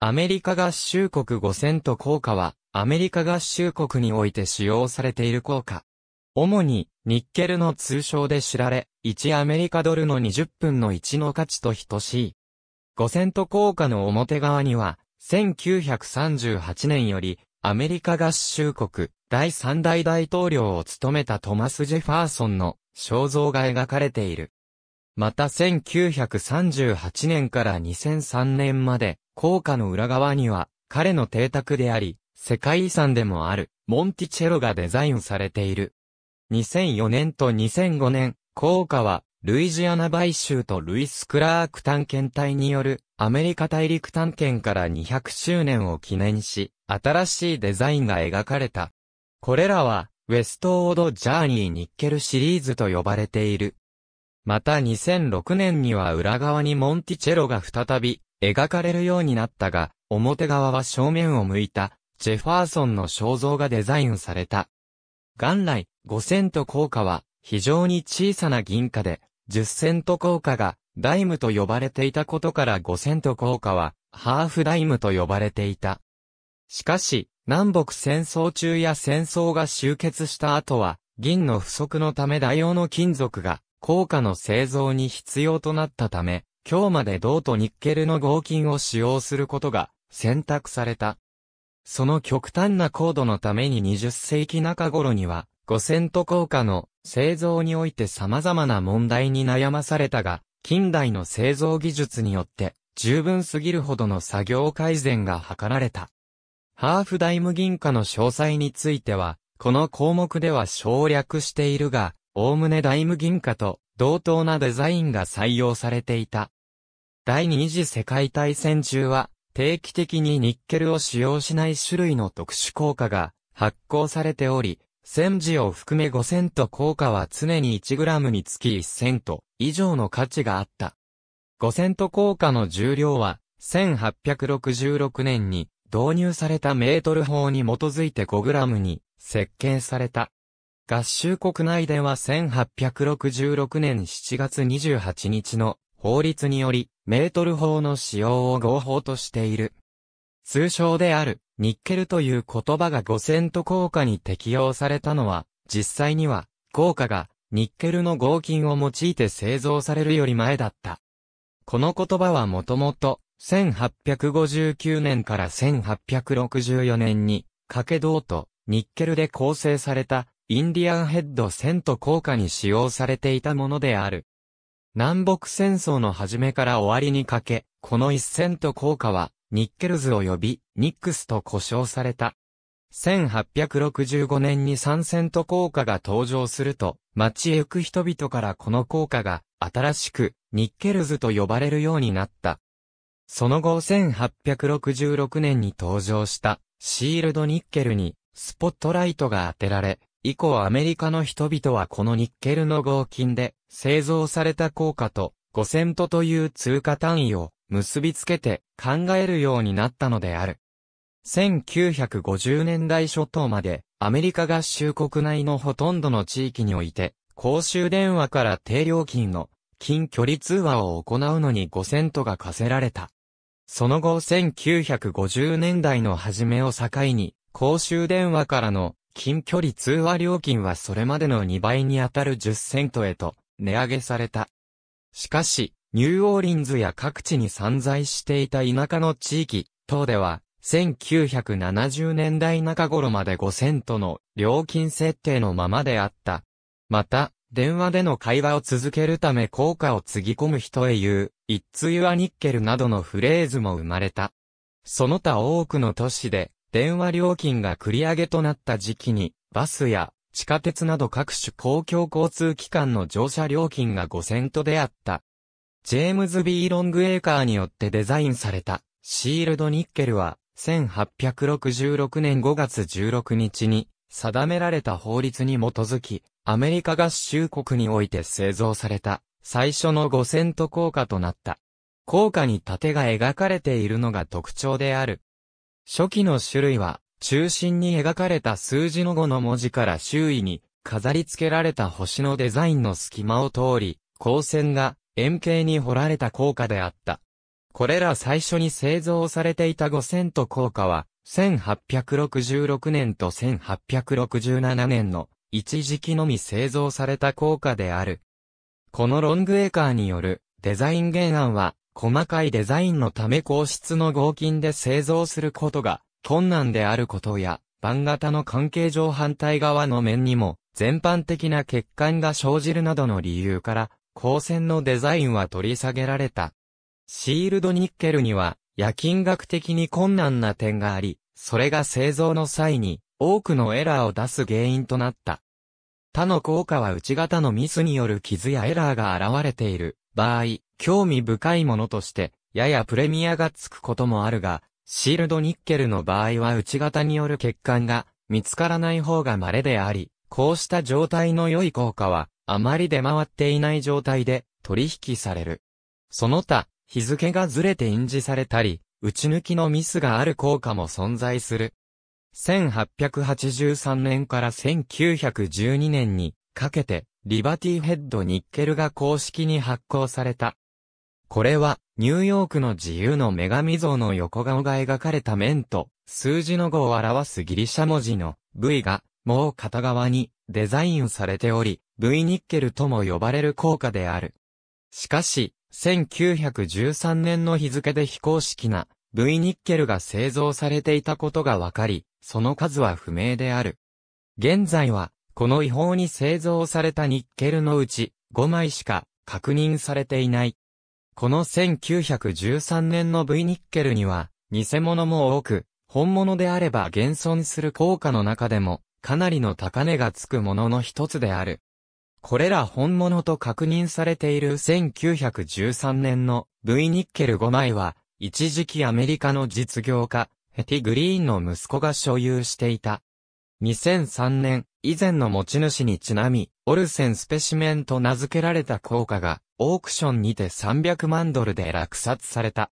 アメリカ合衆国五0と硬貨は、アメリカ合衆国において使用されている硬貨。主に、ニッケルの通称で知られ、1アメリカドルの20分の1の価値と等しい。五0 0と硬貨の表側には、1938年より、アメリカ合衆国、第3代大統領を務めたトマス・ジェファーソンの肖像が描かれている。また1938年から2003年まで、効果の裏側には、彼の邸宅であり、世界遺産でもある、モンティチェロがデザインされている。2004年と2005年、効果は、ルイジアナ買収とルイス・クラーク探検隊によるアメリカ大陸探検から200周年を記念し、新しいデザインが描かれた。これらは、ウェストオード・ジャーニー・ニッケルシリーズと呼ばれている。また2006年には裏側にモンティチェロが再び描かれるようになったが、表側は正面を向いた、ジェファーソンの肖像がデザインされた。元来、5セント硬貨は、非常に小さな銀貨で、10セント硬貨が、ダイムと呼ばれていたことから5セント硬貨は、ハーフダイムと呼ばれていた。しかし、南北戦争中や戦争が終結した後は、銀の不足のため代用の金属が、硬貨の製造に必要となったため、今日まで銅とニッケルの合金を使用することが選択された。その極端な高度のために20世紀中頃には、五セント硬貨の製造において様々な問題に悩まされたが、近代の製造技術によって十分すぎるほどの作業改善が図られた。ハーフダイム銀貨の詳細については、この項目では省略しているが、おおむねダイム銀貨と同等なデザインが採用されていた。第二次世界大戦中は、定期的にニッケルを使用しない種類の特殊硬貨が発行されており、戦時を含め5セント硬貨は常に1グラムにつき1セント以上の価値があった。5セント硬貨の重量は、1866年に導入されたメートル法に基づいて5グラムに設計された。合衆国内では1866年7月28日の法律により、メートル法の使用を合法としている。通称である、ニッケルという言葉が5セント硬貨に適用されたのは、実際には、硬貨が、ニッケルの合金を用いて製造されるより前だった。この言葉はもともと、1859年から1864年に、掛け銅とニッケルで構成されたインディアンヘッドセントと硬貨に使用されていたものである。南北戦争の始めから終わりにかけ、この一戦と効果は、ニッケルズ呼び、ニックスと呼称された。1865年に3セント硬貨が登場すると、街へ行く人々からこの硬貨が、新しく、ニッケルズと呼ばれるようになった。その後1866年に登場した、シールドニッケルに、スポットライトが当てられ、以降アメリカの人々はこのニッケルの合金で製造された硬貨と5セントという通貨単位を結びつけて考えるようになったのである。1950年代初頭までアメリカ合衆国内のほとんどの地域において公衆電話から低料金の近距離通話を行うのに5セントが課せられた。その後1950年代の初めを境に公衆電話からの近距離通話料金はそれまでの2倍にあたる10セントへと値上げされた。しかし、ニューオーリンズや各地に散在していた田舎の地域等では、1970年代中頃まで5セントの料金設定のままであった。また、電話での会話を続けるため効果をつぎ込む人へ言う、一通はニッケルなどのフレーズも生まれた。その他多くの都市で、電話料金が繰り上げとなった時期に、バスや地下鉄など各種公共交通機関の乗車料金が5セントであった。ジェームズ・ B・ ロングエーカーによってデザインされたシールドニッケルは1866年5月16日に定められた法律に基づきアメリカ合衆国において製造された最初の5セント硬貨となった。硬貨に盾が描かれているのが特徴である。初期の種類は、中心に描かれた数字の5の文字から周囲に飾り付けられた星のデザインの隙間を通り、光線が円形に彫られた効果であった。これら最初に製造されていた5線と効果は、1866年と1867年の一時期のみ製造された効果である。このロングエーカーによるデザイン原案は細かいデザインのため硬質の合金で製造することが困難であることや、番型の関係上反対側の面にも全般的な欠陥が生じるなどの理由から、光線のデザインは取り下げられた。シールドニッケルには、夜勤学的に困難な点があり、それが製造の際に多くのエラーを出す原因となった。他の効果は内型のミスによる傷やエラーが現れている場合、興味深いものとして、ややプレミアがつくこともあるが、シールドニッケルの場合は内型による欠陥が見つからない方が稀であり、こうした状態の良い効果は、あまり出回っていない状態で取引される。その他、日付がずれて印字されたり、打ち抜きのミスがある効果も存在する。1883年から1912年にかけて、リバティヘッドニッケルが公式に発行された。これは、ニューヨークの自由の女神像の横顔が描かれた面と、数字の5を表すギリシャ文字の V が、もう片側にデザインされており、V ニッケルとも呼ばれる効果である。しかし、1913年の日付で非公式な V ニッケルが製造されていたことがわかり、その数は不明である。現在は、この違法に製造されたニッケルのうち5枚しか確認されていない。この1913年の V ニッケルには、偽物も多く、本物であれば現存する効果の中でも、かなりの高値がつくものの一つである。これら本物と確認されている1913年の V ニッケル5枚は、一時期アメリカの実業家、ヘティ・グリーンの息子が所有していた。2003年、以前の持ち主にちなみ、オルセンスペシメンと名付けられた効果が、オークションにて300万ドルで落札された。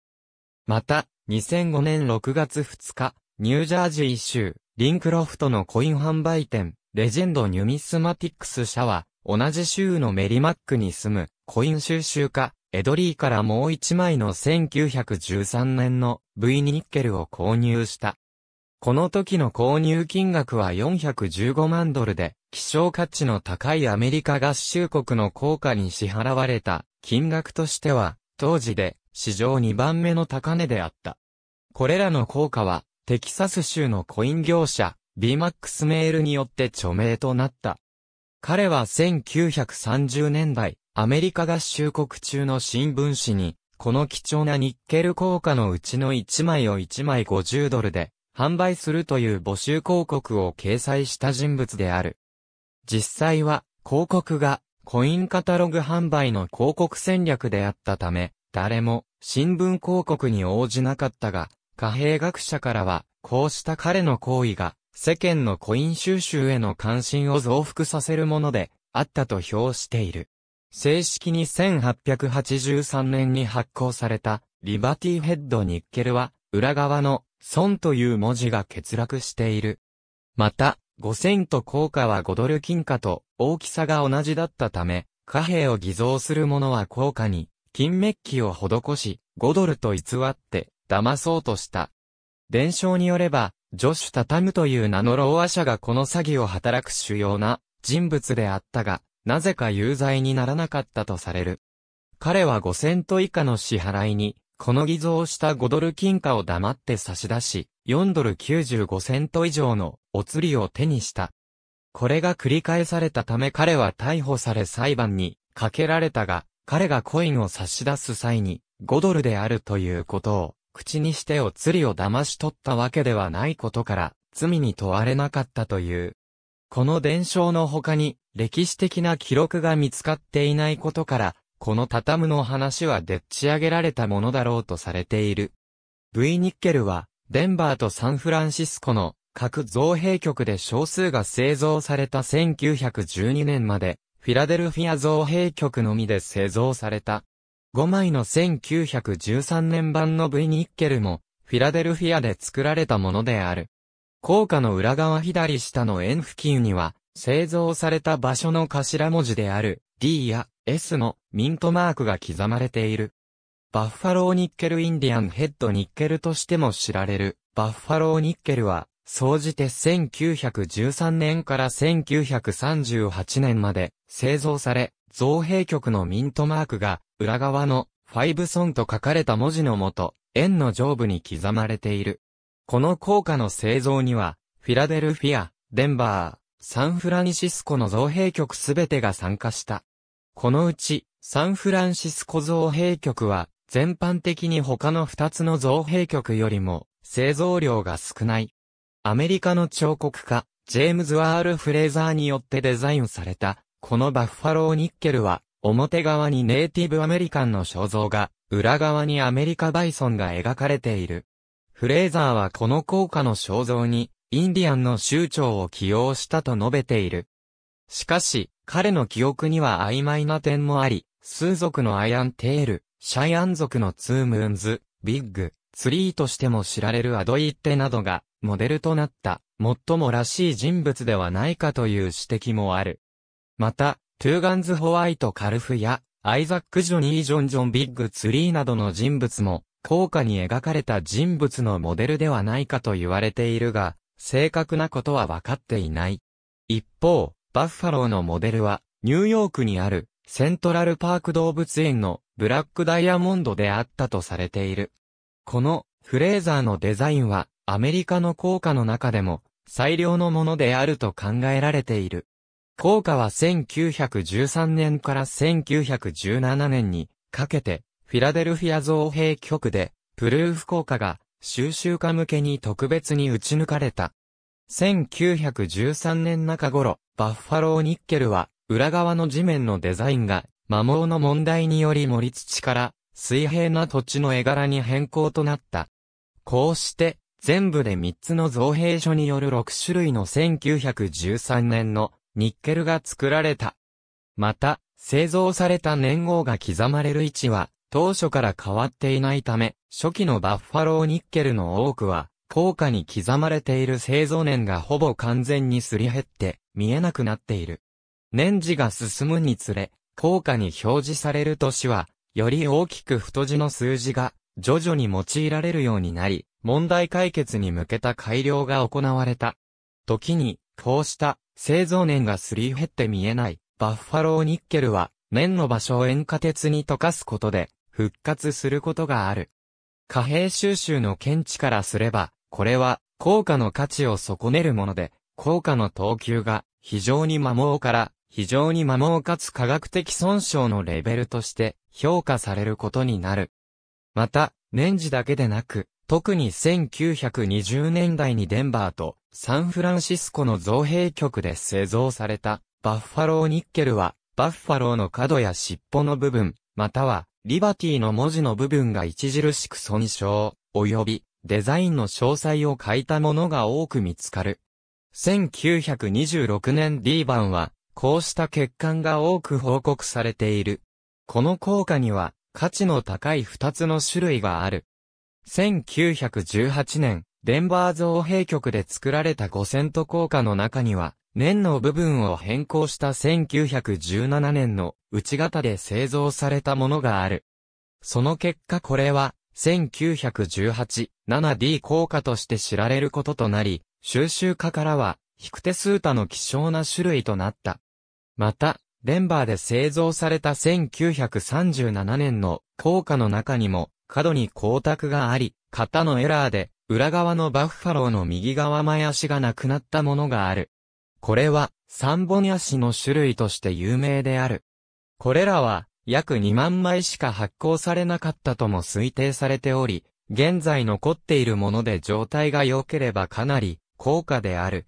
また、2005年6月2日、ニュージャージー州、リンクロフトのコイン販売店、レジェンドニュミスマティックス社は、同じ州のメリマックに住む、コイン収集家、エドリーからもう一枚の1913年の V ニッケルを購入した。この時の購入金額は415万ドルで、希少価値の高いアメリカ合衆国の硬貨に支払われた金額としては、当時で史上2番目の高値であった。これらの硬貨は、テキサス州のコイン業者、ビーマックスメールによって著名となった。彼は1930年代、アメリカ合衆国中の新聞紙に、この貴重なニッケル硬貨のうちの1枚を1枚50ドルで販売するという募集広告を掲載した人物である。実際は、広告が、コインカタログ販売の広告戦略であったため、誰も、新聞広告に応じなかったが、貨幣学者からは、こうした彼の行為が、世間のコイン収集への関心を増幅させるもので、あったと評している。正式に1883年に発行された、リバティヘッドニッケルは、裏側の、損という文字が欠落している。また、5セント硬貨は5ドル金貨と大きさが同じだったため、貨幣を偽造する者は硬貨に金メッキを施し、5ドルと偽って騙そうとした。伝承によれば、ジョシュ・タタムという名の老和者がこの詐欺を働く主要な人物であったが、なぜか有罪にならなかったとされる。彼は5セント以下の支払いに、この偽造した5ドル金貨を黙って差し出し、4ドル95セント以上のお釣りを手にした。これが繰り返されたため彼は逮捕され裁判にかけられたが、彼がコインを差し出す際に5ドルであるということを口にしてお釣りを騙し取ったわけではないことから罪に問われなかったという。この伝承の他に歴史的な記録が見つかっていないことからこの畳むの話はでっち上げられたものだろうとされている。V ニッケルは、デンバーとサンフランシスコの各造幣局で少数が製造された1912年まで、フィラデルフィア造幣局のみで製造された。5枚の1913年版の V ニッケルも、フィラデルフィアで作られたものである。硬貨の裏側左下の円付近には、製造された場所の頭文字である D や S のミントマークが刻まれている。バッファローニッケルインディアンヘッドニッケルとしても知られるバッファローニッケルは総じて1913年から1938年まで製造され、造幣局のミントマークが裏側のファイブソンと書かれた文字のもと、円の上部に刻まれている。この硬貨の製造には、フィラデルフィア、デンバー、サンフランシスコの造幣局すべてが参加した。このうち、サンフランシスコ造幣局は、全般的に他の2つの造幣局よりも、製造量が少ない。アメリカの彫刻家、ジェームズ・ワール・フレーザーによってデザインされた、このバッファロー・ニッケルは、表側にネイティブアメリカンの肖像が、裏側にアメリカバイソンが描かれている。フレーザーはこの効果の肖像に、インディアンの州長を起用したと述べている。しかし、彼の記憶には曖昧な点もあり、数族のアイアンテール、シャイアン族のツームーンズ、ビッグ、ツリーとしても知られるアドイッテなどが、モデルとなった、最もらしい人物ではないかという指摘もある。また、トゥーガンズ・ホワイト・カルフや、アイザック・ジョニー・ジョン・ジョン・ビッグ・ツリーなどの人物も、効果に描かれた人物のモデルではないかと言われているが、正確なことは分かっていない。一方、バッファローのモデルは、ニューヨークにある、セントラルパーク動物園のブラックダイヤモンドであったとされている。このフレーザーのデザインはアメリカの硬貨の中でも最良のものであると考えられている。硬貨は1913年から1917年にかけてフィラデルフィア造幣局でプルーフ硬貨が収集家向けに特別に打ち抜かれた。1913年中頃、バッファローニッケルは裏側の地面のデザインが摩耗の問題により盛り土から水平な土地の絵柄に変更となった。こうして、全部で3つの造幣所による6種類の1913年のニッケルが作られた。また、製造された年号が刻まれる位置は、当初から変わっていないため、初期のバッファローニッケルの多くは、高価に刻まれている製造年がほぼ完全にすり減って、見えなくなっている。年次が進むにつれ、高価に表示される年は、より大きく太字の数字が、徐々に用いられるようになり、問題解決に向けた改良が行われた。時に、こうした製造年がすり減って見えないバッファローニッケルは、年の場所を塩化鉄に溶かすことで復活することがある。貨幣収集の見地からすれば、これは効果の価値を損ねるもので、効果の等級が非常に摩耗から非常に摩耗かつ科学的損傷のレベルとして評価されることになる。また、年次だけでなく、特に1920年代にデンバーとサンフランシスコの造幣局で製造されたバッファローニッケルはバッファローの角や尻尾の部分、またはリバティの文字の部分が著しく損傷、及びデザインの詳細を書いたものが多く見つかる。1926年 D 版はこうした欠陥が多く報告されている。この効果には価値の高い2つの種類がある。1918年、デンバー造幣局で作られた5セント硬貨の中には、年の部分を変更した1917年の内型で製造されたものがある。その結果これは、1918-7D 効果として知られることとなり、収集家からは、ヒクテスータの希少な種類となった。また、デンバーで製造された1937年の効果の中にも、角に光沢があり、型のエラーで、裏側のバッファローの右側前足がなくなったものがある。これは、三本足の種類として有名である。これらは、約2万枚しか発行されなかったとも推定されており、現在残っているもので状態が良ければかなり高価である。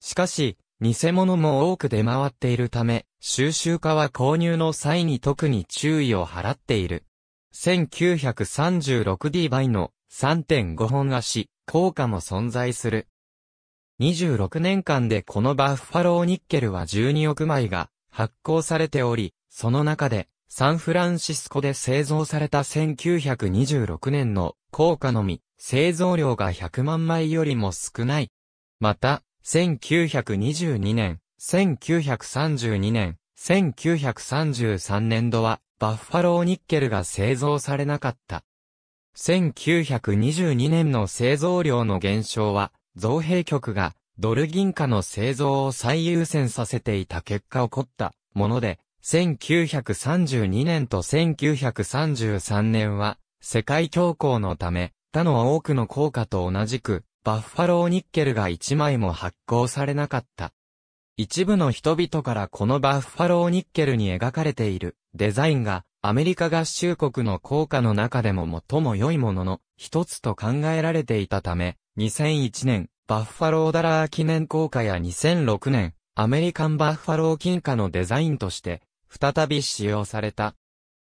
しかし、偽物も多く出回っているため、収集家は購入の際に特に注意を払っている。1936D 倍の3.5本足、効果も存在する。26年間でこのバッファローニッケルは12億枚が発行されており、その中でサンフランシスコで製造された1926年の効果のみ、製造量が100万枚よりも少ない。また、1922年、1932年、1933年度はバッファローニッケルが製造されなかった。1922年の製造量の減少は、造幣局がドル銀貨の製造を最優先させていた結果起こったもので、1932年と1933年は、世界恐慌のため、他の多くの効果と同じく、バッファローニッケルが1枚も発行されなかった。一部の人々からこのバッファローニッケルに描かれているデザインがアメリカ合衆国の効果の中でも最も良いものの一つと考えられていたため、2001年、バッファローダラー記念効果や2006年、アメリカンバッファロー金貨のデザインとして、再び使用された。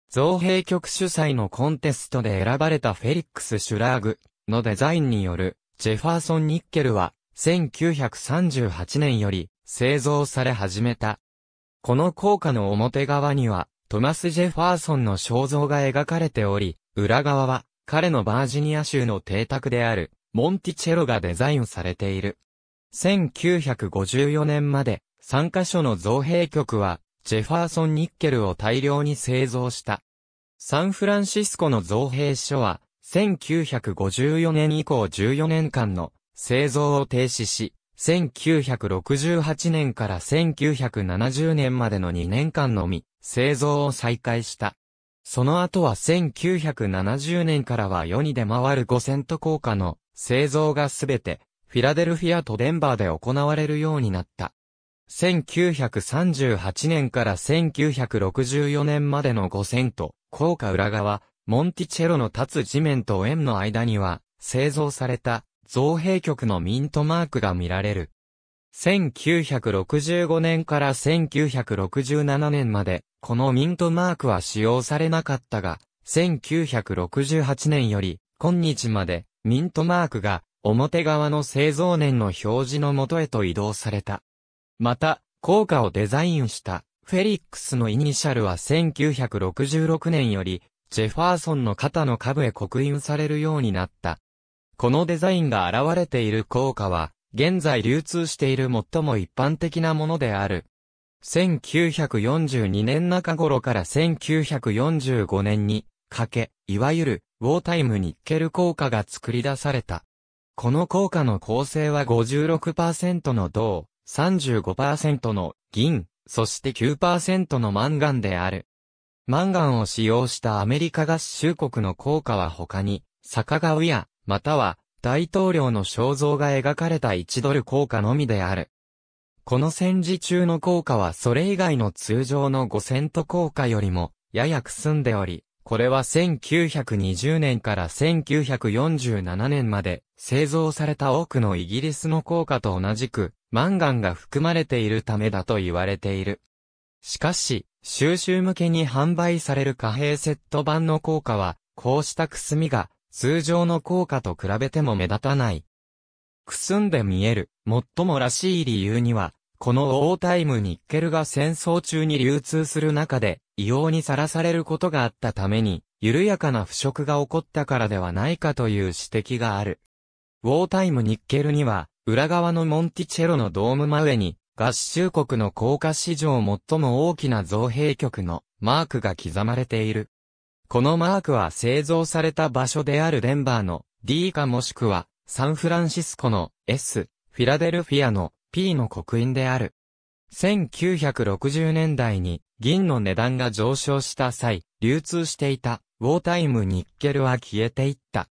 造幣局主催のコンテストで選ばれたフェリックス・シュラーグのデザインによるジェファーソン・ニッケルは1938年より製造され始めた。この効果の表側にはトマス・ジェファーソンの肖像が描かれており、裏側は、彼のバージニア州の邸宅である、モンティチェロがデザインされている。1954年まで、3カ所の造幣局は、ジェファーソン・ニッケルを大量に製造した。サンフランシスコの造幣所は、1954年以降14年間の製造を停止し、1968年から1970年までの2年間のみ、製造を再開した。その後は1970年からは世に出回る5セント硬貨の製造がすべてフィラデルフィアとデンバーで行われるようになった。1938年から1964年までの5セント硬貨裏側、モンティチェロの立つ地面と円の間には製造された造幣局のミントマークが見られる。1965年から1967年まで、このミントマークは使用されなかったが、1968年より、今日まで、ミントマークが、表側の製造年の表示のもとへと移動された。また、効果をデザインした、フェリックスのイニシャルは1966年より、ジェファーソンの肩の下部へ刻印されるようになった。このデザインが現れている効果は、現在流通している最も一般的なものである。1942年中頃から1945年にかけ、いわゆるウォータイムニッケル効果が作り出された。この効果の構成は56%の銅、35%の銀、そして9%のマンガンである。マンガンを使用したアメリカ合衆国の効果は他に、坂買うや、または大統領の肖像が描かれた1ドル硬貨のみである。この戦時中の硬貨はそれ以外の通常の5セント硬貨よりも、ややくすんでおり、これは1920年から1947年まで製造された多くのイギリスの硬貨と同じく、マンガンが含まれているためだと言われている。しかし、収集向けに販売される貨幣セット版の硬貨は、こうしたくすみが通常の効果と比べても目立たない。くすんで見える、最もらしい理由には、このオータイムニッケルが戦争中に流通する中で、異様にさらされることがあったために、緩やかな腐食が起こったからではないかという指摘がある。ウォータイムニッケルには、裏側のモンティチェロのドーム真上に、合衆国の効果史上最も大きな造幣局のマークが刻まれている。このマークは製造された場所であるデンバーの D かもしくはサンフランシスコの S、フィラデルフィアの P の刻印である。1960年代に銀の値段が上昇した際、流通していたウォータイムニッケルは消えていった。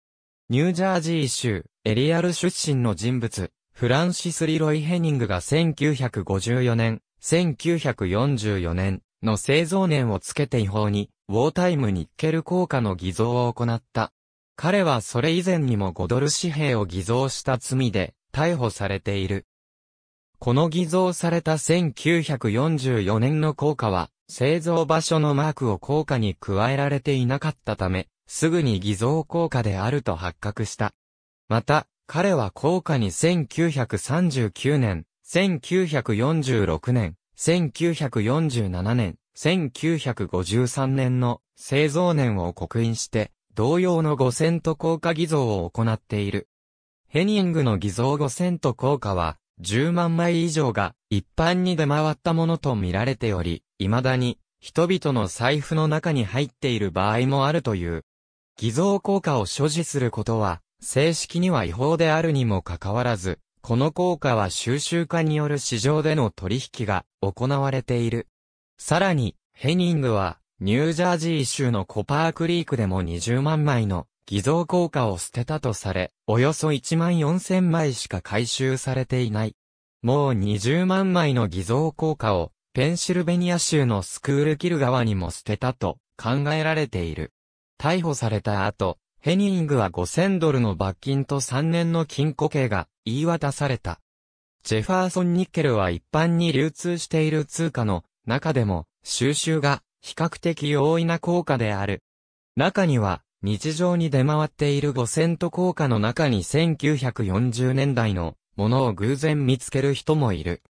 ニュージャージー州エリアル出身の人物、フランシス・リロイ・ヘニングが1954年、1944年の製造年をつけて違法にウォータイムニッケル硬貨の偽造を行った。彼はそれ以前にも5ドル紙幣を偽造した罪で逮捕されている。この偽造された1944年の硬貨は、製造場所のマークを硬貨に加えられていなかったため、すぐに偽造硬貨であると発覚した。また、彼は硬貨に1939年、1946年、1947年、1953年の製造年を刻印して、同様の五線と効果偽造を行っている。ヘニングの偽造五線と効果は、10万枚以上が一般に出回ったものと見られており、未だに人々の財布の中に入っている場合もあるという。偽造効果を所持することは、正式には違法であるにもかかわらず、この効果は収集家による市場での取引が行われている。さらに、ヘニングは、ニュージャージー州のコパークリークでも20万枚の偽造硬貨を捨てたとされ、およそ1万4000枚しか回収されていない。もう20万枚の偽造硬貨を、ペンシルベニア州のスクールキル川にも捨てたと考えられている。逮捕された後、ヘニングは5000ドルの罰金と3年の禁庫刑が言い渡された。ジェファーソン・ニッケルは一般に流通している通貨の中でも収集が比較的容易な硬貨である。中には日常に出回っている5セント硬貨の中に1940年代のものを偶然見つける人もいる。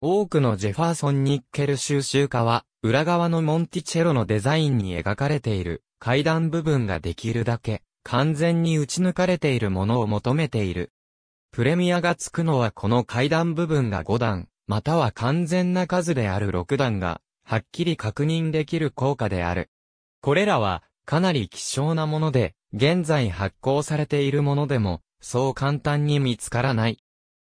多くのジェファーソン・ニッケル収集家は、裏側のモンティチェロのデザインに描かれている階段部分ができるだけ、完全に打ち抜かれているものを求めている。プレミアがつくのはこの階段部分が5段、または完全な数である6段が、はっきり確認できる効果である。これらは、かなり希少なもので、現在発行されているものでも、そう簡単に見つからない。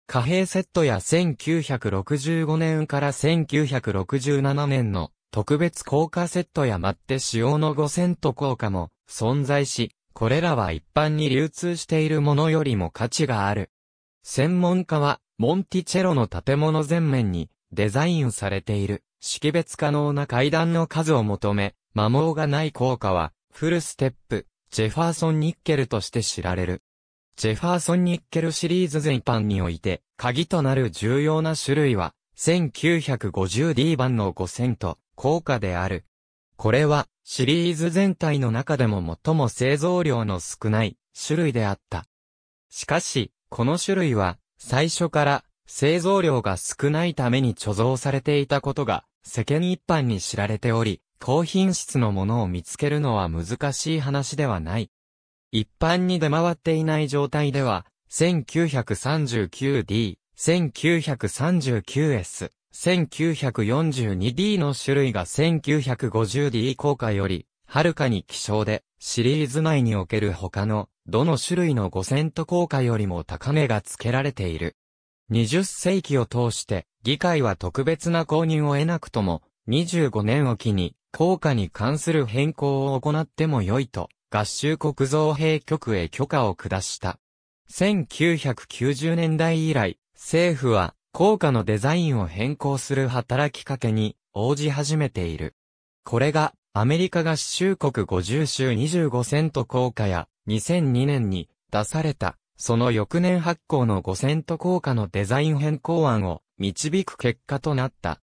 貨幣セットや1965年から1967年の特別効果セットや待って使用の5セント効果も存在し、これらは一般に流通しているものよりも価値がある。専門家はモンティチェロの建物全面にデザインされている識別可能な階段の数を求め、摩耗がない効果はフルステップ、ジェファーソン・ニッケルとして知られる。ジェファーソン・ニッケルシリーズ全般において、鍵となる重要な種類は、1950D 版の5000と、高価である。これは、シリーズ全体の中でも最も製造量の少ない種類であった。しかし、この種類は、最初から製造量が少ないために貯蔵されていたことが世間一般に知られており、高品質のものを見つけるのは難しい話ではない。一般に出回っていない状態では、1939D、1939S、1942D の種類が 1950D 効果より、はるかに希少で、シリーズ内における他のどの種類の五セント硬貨よりも高値が付けられている。20世紀を通して、議会は特別な購入を得なくとも、25年おきに、効果に関する変更を行っても良いと、合衆国造幣局へ許可を下した。1990年代以来、政府は、効果のデザインを変更する働きかけに、応じ始めている。これが、アメリカ合衆国50州25セント効果や、2002年に出された、その翌年発行の5セント効果のデザイン変更案を導く結果となった。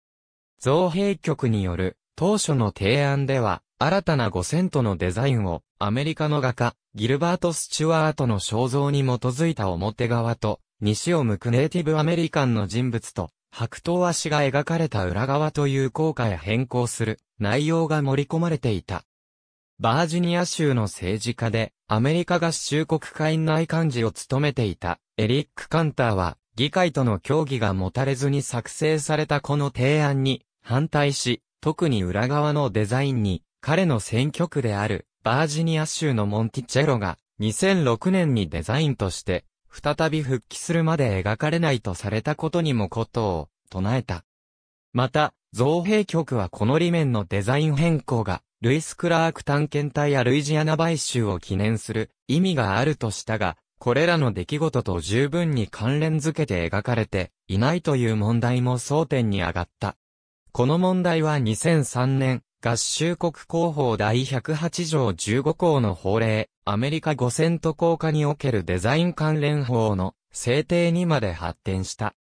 造幣局による当初の提案では、新たな5セントのデザインをアメリカの画家、ギルバート・スチュワートの肖像に基づいた表側と、西を向くネイティブアメリカンの人物と、白頭足が描かれた裏側という効果へ変更する内容が盛り込まれていた。バージニア州の政治家で、アメリカ合衆国会内幹事を務めていた、エリック・カンターは、議会との協議が持たれずに作成されたこの提案に、反対し、特に裏側のデザインに、彼の選挙区である、バージニア州のモンティチェロが、2006年にデザインとして、再び復帰するまで描かれないとされたことにもことを、唱えた。また、造幣局はこの裏面のデザイン変更が、ルイス・クラーク探検隊やルイジアナ買収を記念する意味があるとしたが、これらの出来事と十分に関連づけて描かれていないという問題も争点に上がった。この問題は2003年、合衆国広報第108条15項の法令、アメリカ5セント効果におけるデザイン関連法の制定にまで発展した。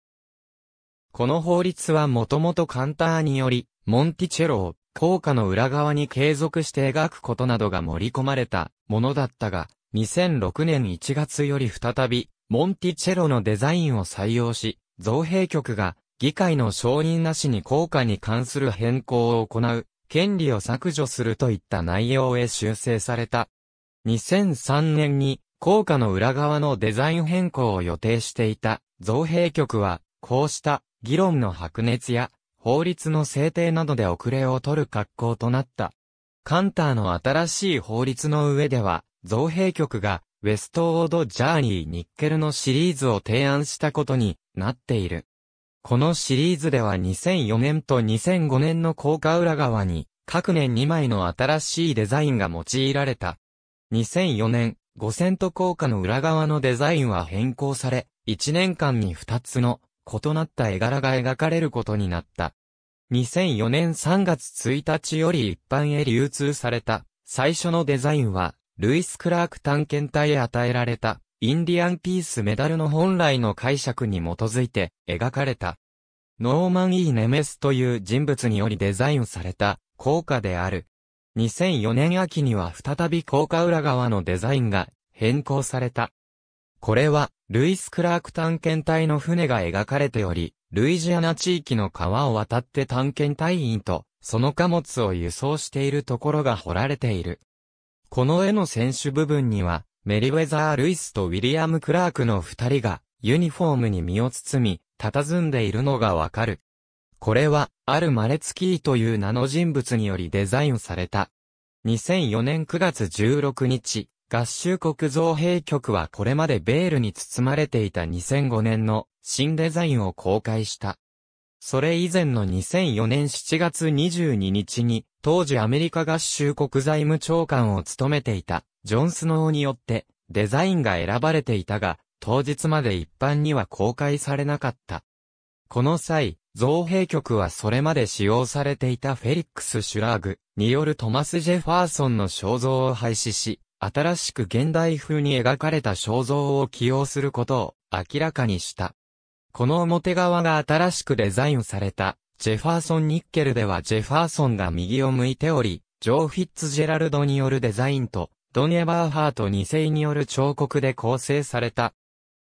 この法律はもともとカンターにより、モンティチェロを効果の裏側に継続して描くことなどが盛り込まれたものだったが、2006年1月より再び、モンティチェロのデザインを採用し、造幣局が議会の承認なしに効果に関する変更を行う、権利を削除するといった内容へ修正された。2003年に、効果の裏側のデザイン変更を予定していた造幣局は、こうした議論の白熱や法律の制定などで遅れを取る格好となった。カンターの新しい法律の上では、造幣局が、ウェストオード・ジャーニー・ニッケルのシリーズを提案したことになっている。このシリーズでは2004年と2005年の高架裏側に、各年2枚の新しいデザインが用いられた。2004年、5セント硬貨の裏側のデザインは変更され、1年間に2つの異なった絵柄が描かれることになった。2004年3月1日より一般へ流通された最初のデザインは、ルイス・クラーク探検隊へ与えられたインディアンピースメダルの本来の解釈に基づいて描かれた。ノーマン・イー・ネメスという人物によりデザインされた効果である。2004年秋には再び効果裏側のデザインが変更された。これは、ルイス・クラーク探検隊の船が描かれており、ルイジアナ地域の川を渡って探検隊員と、その貨物を輸送しているところが彫られている。この絵の選手部分には、メリウェザー・ルイスとウィリアム・クラークの二人が、ユニフォームに身を包み、佇んでいるのがわかる。これは、あるマレツキーという名の人物によりデザインされた。2004年9月16日、合衆国造幣局はこれまでベールに包まれていた2005年の新デザインを公開した。それ以前の2004年7月22日に、当時アメリカ合衆国財務長官を務めていた、ジョン・スノーによって、デザインが選ばれていたが、当日まで一般には公開されなかった。この際、造幣局はそれまで使用されていたフェリックス・シュラーグによるトマス・ジェファーソンの肖像を廃止し、新しく現代風に描かれた肖像を起用することを明らかにした。この表側が新しくデザインされた、ジェファーソン・ニッケルではジェファーソンが右を向いており、ジョー・フィッツジェラルドによるデザインと、ドネバーハート2世による彫刻で構成された。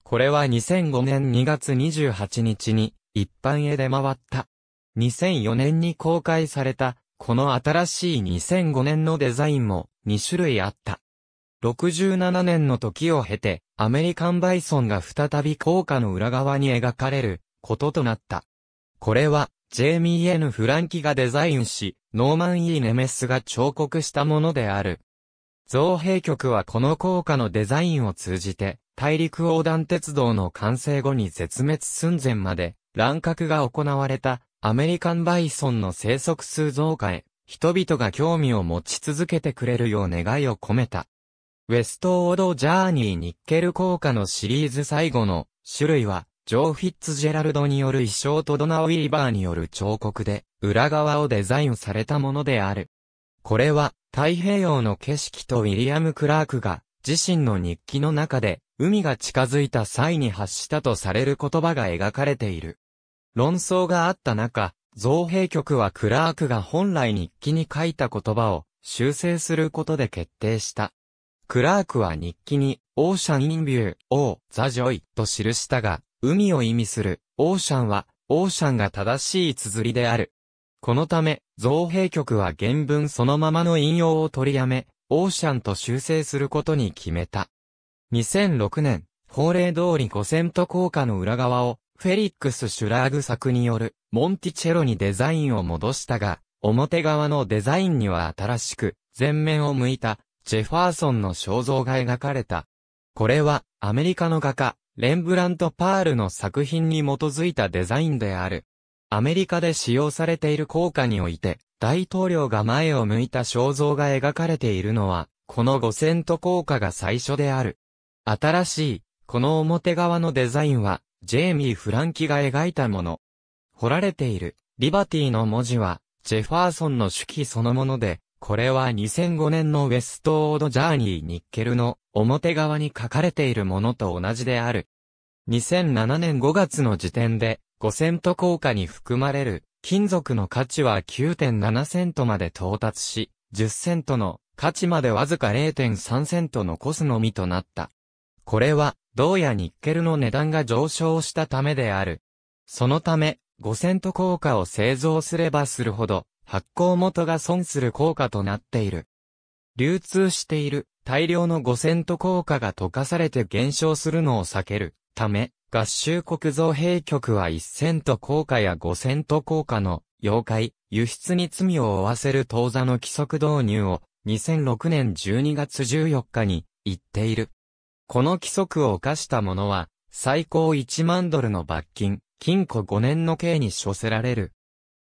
これは2005年2月28日に一般へ出回った。2004年に公開された、この新しい2005年のデザインも2種類あった。67年の時を経て、アメリカンバイソンが再び効果の裏側に描かれることとなった。これは、ジェイミー・エヌ・フランキがデザインし、ノーマン・イー・ネメスが彫刻したものである。造幣局はこの効果のデザインを通じて、大陸横断鉄道の完成後に絶滅寸前まで、乱獲が行われた、アメリカンバイソンの生息数増加へ、人々が興味を持ち続けてくれるよう願いを込めた。ウェストオード・ジャーニー・ニッケル効果のシリーズ最後の種類は、ジョー・フィッツジェラルドによる衣装とドナ・ウィーバーによる彫刻で、裏側をデザインされたものである。これは、太平洋の景色とウィリアム・クラークが、自身の日記の中で、海が近づいた際に発したとされる言葉が描かれている。論争があった中、造幣局はクラークが本来日記に書いた言葉を修正することで決定した。クラークは日記に、オーシャンインビュー、オー、ザ・ジョイと記したが、海を意味する、オーシャンは、オーシャンが正しい綴りである。このため、造幣局は原文そのままの引用を取りやめ、オーシャンと修正することに決めた。2006年、法令通り5セント効果の裏側を、フェリックス・シュラーグ作による、モンティチェロにデザインを戻したが、表側のデザインには新しく、前面を向いた、ジェファーソンの肖像が描かれた。これは、アメリカの画家、レンブラント・パールの作品に基づいたデザインである。アメリカで使用されている効果において、大統領が前を向いた肖像が描かれているのは、この五セント効果が最初である。新しい、この表側のデザインは、ジェイミー・フランキが描いたもの。彫られている、リバティの文字は、ジェファーソンの手記そのもので、これは2005年のウェストオードジャーニー・ニッケルの表側に書かれているものと同じである。2007年5月の時点で5セント硬貨に含まれる金属の価値は9.7セントまで到達し、10セントの価値までわずか0.3セント残すのみとなった。これは銅やニッケルの値段が上昇したためである。そのため、5セント硬貨を製造すればするほど、発行元が損する効果となっている。流通している大量の5セント効果が溶かされて減少するのを避けるため、合衆国造幣局は1セント効果や5セント効果の溶解、輸出に罪を負わせる当座の規則導入を2006年12月14日に言っている。この規則を犯した者は最高1万ドルの罰金、禁錮5年の刑に処せられる。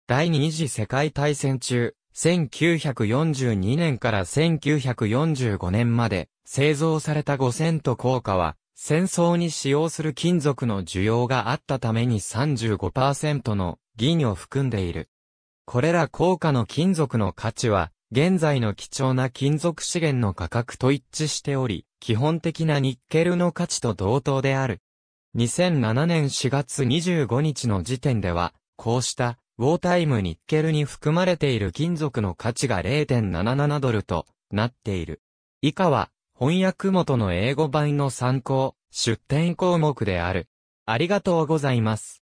第二次世界大戦中、1942年から1945年まで製造された5000と硬貨は、戦争に使用する金属の需要があったために35%の銀を含んでいる。これら硬貨の金属の価値は、現在の貴重な金属資源の価格と一致しており、基本的なニッケルの価値と同等である。2007年4月25日の時点では、こうしたウォータイムニッケルに含まれている金属の価値が0.77ドルとなっている。以下は、翻訳元の英語版の参考、出典項目である。ありがとうございます。